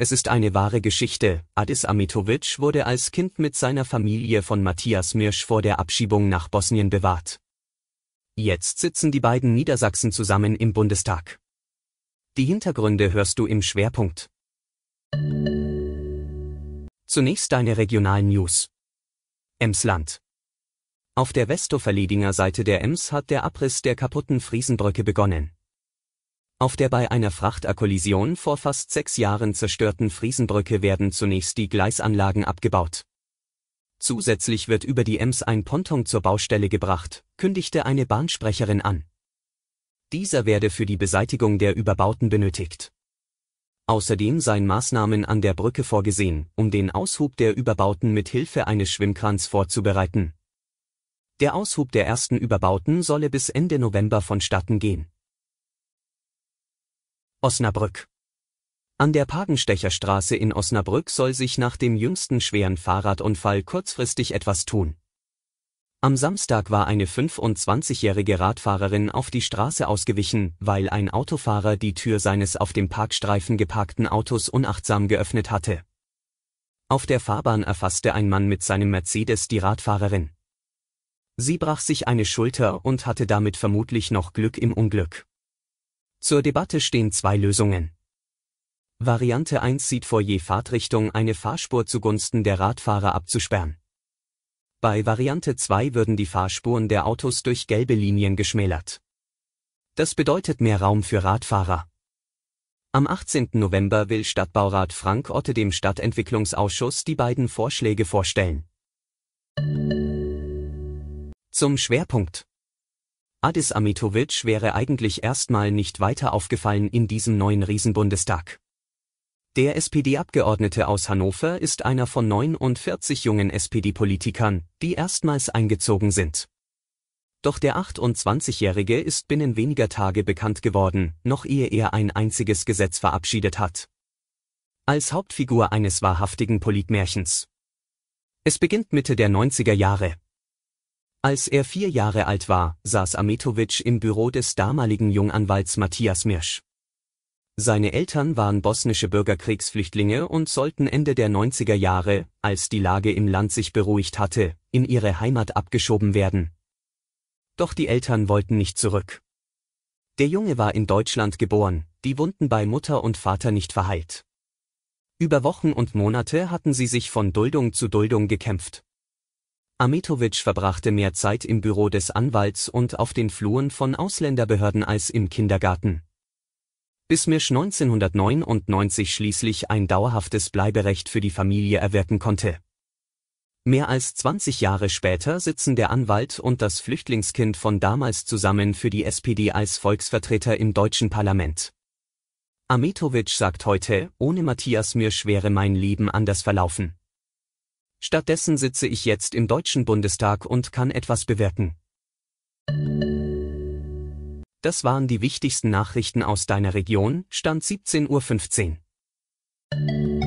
Es ist eine wahre Geschichte. Adis Amitovic wurde als Kind mit seiner Familie von Matthias Mirsch vor der Abschiebung nach Bosnien bewahrt. Jetzt sitzen die beiden Niedersachsen zusammen im Bundestag. Die Hintergründe hörst du im Schwerpunkt. Zunächst deine regionalen News. Emsland. Auf der Westoverledinger Seite der Ems hat der Abriss der kaputten Friesenbrücke begonnen. Auf der bei einer Frachterkollision vor fast sechs Jahren zerstörten Friesenbrücke werden zunächst die Gleisanlagen abgebaut. Zusätzlich wird über die Ems ein Ponton zur Baustelle gebracht, kündigte eine Bahnsprecherin an. Dieser werde für die Beseitigung der Überbauten benötigt. Außerdem seien Maßnahmen an der Brücke vorgesehen, um den Aushub der Überbauten mit Hilfe eines Schwimmkrans vorzubereiten. Der Aushub der ersten Überbauten solle bis Ende November vonstatten gehen. Osnabrück. An der Pagenstecherstraße in Osnabrück soll sich nach dem jüngsten schweren Fahrradunfall kurzfristig etwas tun. Am Samstag war eine 25-jährige Radfahrerin auf die Straße ausgewichen, weil ein Autofahrer die Tür seines auf dem Parkstreifen geparkten Autos unachtsam geöffnet hatte. Auf der Fahrbahn erfasste ein Mann mit seinem Mercedes die Radfahrerin. Sie brach sich eine Schulter und hatte damit vermutlich noch Glück im Unglück. Zur Debatte stehen zwei Lösungen. Variante 1 sieht vor je Fahrtrichtung eine Fahrspur zugunsten der Radfahrer abzusperren. Bei Variante 2 würden die Fahrspuren der Autos durch gelbe Linien geschmälert. Das bedeutet mehr Raum für Radfahrer. Am 18. November will Stadtbaurat Frank Otte dem Stadtentwicklungsausschuss die beiden Vorschläge vorstellen. Zum Schwerpunkt Adis Amitovic wäre eigentlich erstmal nicht weiter aufgefallen in diesem neuen Riesenbundestag. Der SPD-Abgeordnete aus Hannover ist einer von 49 jungen SPD-Politikern, die erstmals eingezogen sind. Doch der 28-Jährige ist binnen weniger Tage bekannt geworden, noch ehe er ein einziges Gesetz verabschiedet hat. Als Hauptfigur eines wahrhaftigen Politmärchens. Es beginnt Mitte der 90er Jahre, als er vier Jahre alt war, saß Ametovic im Büro des damaligen Junganwalts Matthias Mirsch. Seine Eltern waren bosnische Bürgerkriegsflüchtlinge und sollten Ende der 90er Jahre, als die Lage im Land sich beruhigt hatte, in ihre Heimat abgeschoben werden. Doch die Eltern wollten nicht zurück. Der Junge war in Deutschland geboren, die Wunden bei Mutter und Vater nicht verheilt. Über Wochen und Monate hatten sie sich von Duldung zu Duldung gekämpft. Amitovic verbrachte mehr Zeit im Büro des Anwalts und auf den Fluren von Ausländerbehörden als im Kindergarten. Bis Mirsch 1999 schließlich ein dauerhaftes Bleiberecht für die Familie erwirken konnte. Mehr als 20 Jahre später sitzen der Anwalt und das Flüchtlingskind von damals zusammen für die SPD als Volksvertreter im deutschen Parlament. Amitovic sagt heute, ohne Matthias Mirsch wäre mein Leben anders verlaufen. Stattdessen sitze ich jetzt im Deutschen Bundestag und kann etwas bewirken. Das waren die wichtigsten Nachrichten aus deiner Region, Stand 17.15 Uhr.